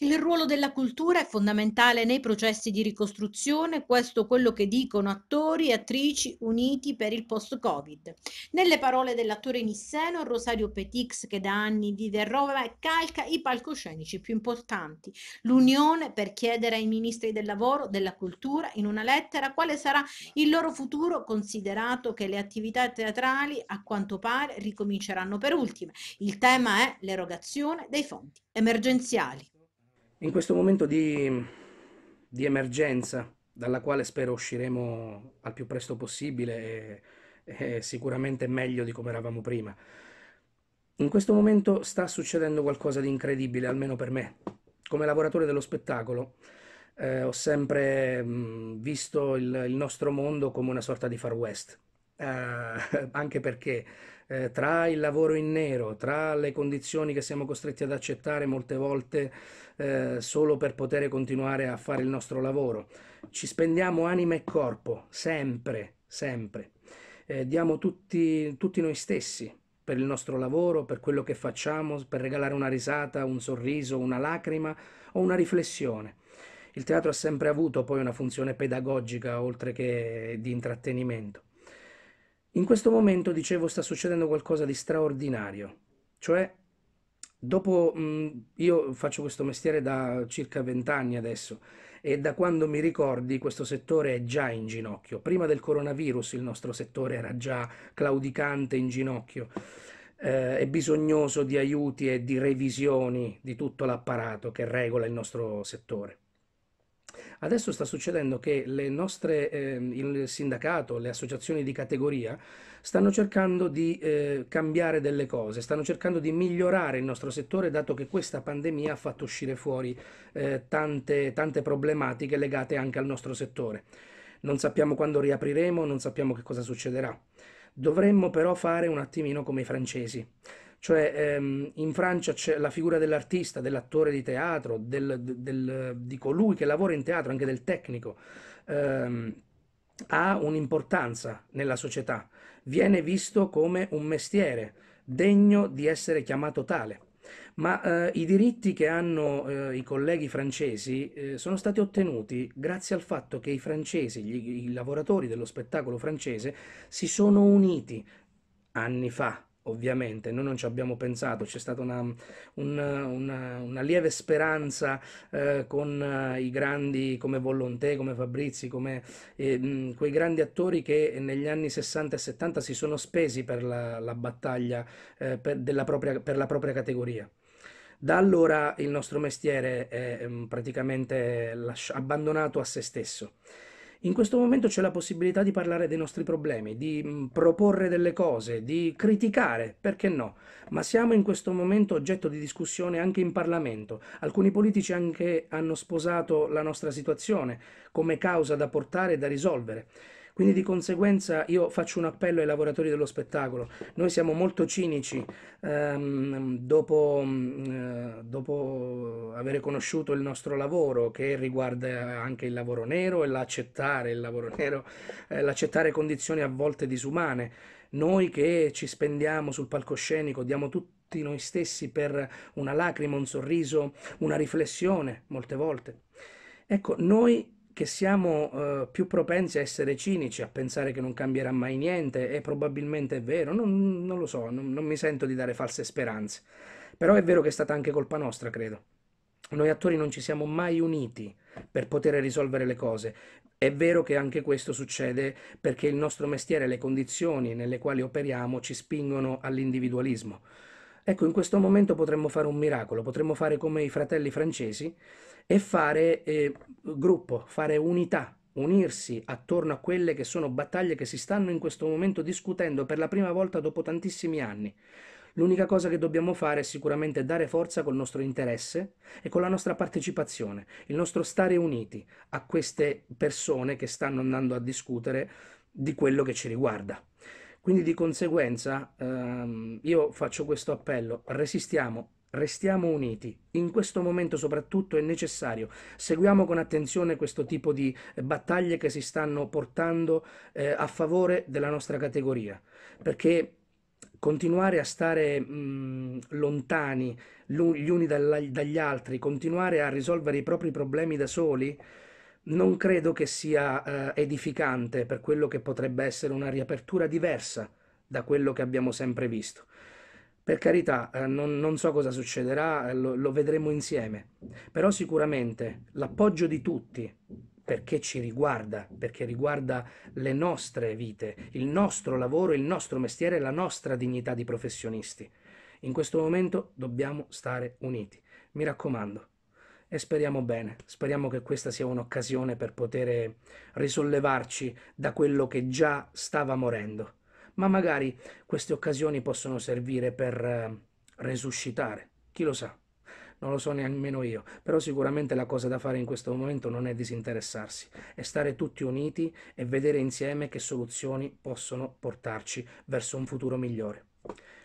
Il ruolo della cultura è fondamentale nei processi di ricostruzione, questo quello che dicono attori e attrici uniti per il post-Covid. Nelle parole dell'attore nisseno Rosario Petix, che da anni vive a Roma e calca i palcoscenici più importanti, l'unione per chiedere ai ministri del lavoro, della cultura, in una lettera quale sarà il loro futuro, considerato che le attività teatrali a quanto pare ricominceranno per ultime. Il tema è l'erogazione dei fondi emergenziali in questo momento di, di, emergenza dalla quale spero usciremo al più presto possibile e, e sicuramente meglio di come eravamo prima. In questo momento sta succedendo qualcosa di incredibile, almeno per me. Come lavoratore dello spettacolo, eh, ho sempre mh, visto il, il, nostro mondo come una sorta di far west, eh, anche perché eh, tra il lavoro in nero, tra le condizioni che siamo costretti ad accettare molte volte eh, solo per poter continuare a fare il nostro lavoro. Ci spendiamo anima e corpo, sempre, sempre. Eh, diamo tutti, tutti noi stessi per il nostro lavoro, per quello che facciamo, per regalare una risata, un sorriso, una lacrima o una riflessione. Il teatro ha sempre avuto poi una funzione pedagogica oltre che di intrattenimento. In questo momento, dicevo, sta succedendo qualcosa di straordinario, cioè dopo mh, mm, io faccio questo mestiere da circa vent'anni adesso e da quando mi ricordi questo settore è già in ginocchio. Prima del coronavirus il nostro settore era già claudicante in ginocchio eh, e bisognoso di aiuti e di revisioni di tutto l'apparato che regola il nostro settore. Adesso sta succedendo che le nostre, eh, il sindacato, le associazioni di categoria stanno cercando di eh, cambiare delle cose, stanno cercando di migliorare il nostro settore dato che questa pandemia ha fatto uscire fuori eh, tante, tante problematiche legate anche al nostro settore. Non sappiamo quando riapriremo, non sappiamo che cosa succederà. Dovremmo però fare un attimino come i francesi cioè, ehm, in Francia c'è la figura dell'artista, dell'attore di teatro, del, del, di colui che lavora in teatro, anche del tecnico, ehm, ha un'importanza nella società, viene visto come un mestiere degno di essere chiamato tale. Ma eh, i diritti che hanno eh, i colleghi francesi eh, sono stati ottenuti grazie al fatto che i francesi, gli, i lavoratori dello spettacolo francese, si sono uniti anni fa ovviamente, noi non ci abbiamo pensato, c'è stata una, una, una, una lieve speranza eh, con eh, i grandi come Volonté, come Fabrizi, come eh, mh, quei grandi attori che negli anni 60 e 70 si sono spesi per la, la battaglia eh, per, della propria, per la propria categoria. Da allora il nostro mestiere è mh, praticamente lasci- abbandonato a se stesso. In questo momento c'è la possibilità di parlare dei nostri problemi, di mm, proporre delle cose, di criticare, perché no? Ma siamo in questo momento oggetto di discussione anche in Parlamento. Alcuni politici anche hanno sposato la nostra situazione come causa da portare e da risolvere. Quindi di conseguenza io faccio un appello ai lavoratori dello spettacolo. Noi siamo molto cinici ehm, dopo, mm, eh, dopo aver conosciuto il nostro lavoro che riguarda anche il lavoro nero e l'accettare il lavoro nero, eh, l'accettare condizioni a volte disumane. Noi che ci spendiamo sul palcoscenico, diamo tutti noi stessi per una lacrima, un sorriso, una riflessione, molte volte. Ecco, noi che siamo eh, più propensi a essere cinici, a pensare che non cambierà mai niente, e probabilmente è vero, non, non lo so, non, non mi sento di dare false speranze. Però è vero che è stata anche colpa nostra, credo. Noi attori non ci siamo mai uniti per poter risolvere le cose. È vero che anche questo succede perché il nostro mestiere, le condizioni nelle quali operiamo ci spingono all'individualismo. Ecco, in questo momento potremmo fare un miracolo, potremmo fare come i fratelli francesi e fare eh, gruppo, fare unità, unirsi attorno a quelle che sono battaglie che si stanno in questo momento discutendo per la prima volta dopo tantissimi anni. L'unica cosa che dobbiamo fare è sicuramente dare forza col nostro interesse e con la nostra partecipazione, il nostro stare uniti a queste persone che stanno andando a discutere di quello che ci riguarda. Quindi di conseguenza ehm, io faccio questo appello, resistiamo, restiamo uniti. In questo momento soprattutto è necessario, seguiamo con attenzione questo tipo di eh, battaglie che si stanno portando eh, a favore della nostra categoria, perché continuare a stare mh, mhmm, lontani gli uni dagli altri, continuare a risolvere i propri problemi da soli, non credo che sia eh, edificante per quello che potrebbe essere una riapertura diversa da quello che abbiamo sempre visto. Per carità, eh, non, non, so cosa succederà, eh, lo, lo vedremo insieme, però sicuramente l'appoggio di tutti, perché ci riguarda, perché riguarda le nostre vite, il nostro lavoro, il nostro mestiere, la nostra dignità di professionisti. In questo momento dobbiamo stare uniti. Mi raccomando, e speriamo bene, speriamo che questa sia un'occasione per poter eh, risollevarci da quello che già stava morendo, ma magari queste occasioni possono servire per eh, resuscitare, chi lo sa, non lo so nemmeno io, però sicuramente la cosa da fare in questo momento non è disinteressarsi, è stare tutti uniti e vedere insieme che soluzioni possono portarci verso un futuro migliore.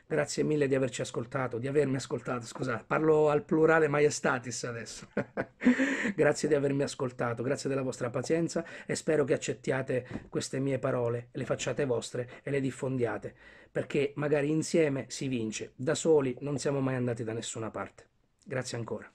Grazie mille di averci ascoltato, di avermi ascoltato, scusate, parlo al plurale maiestatis adesso. grazie di avermi ascoltato, grazie della vostra pazienza e spero che accettiate queste mie parole, le facciate vostre e le diffondiate, perché magari insieme si vince, da soli non siamo mai andati da nessuna parte. Grazie ancora.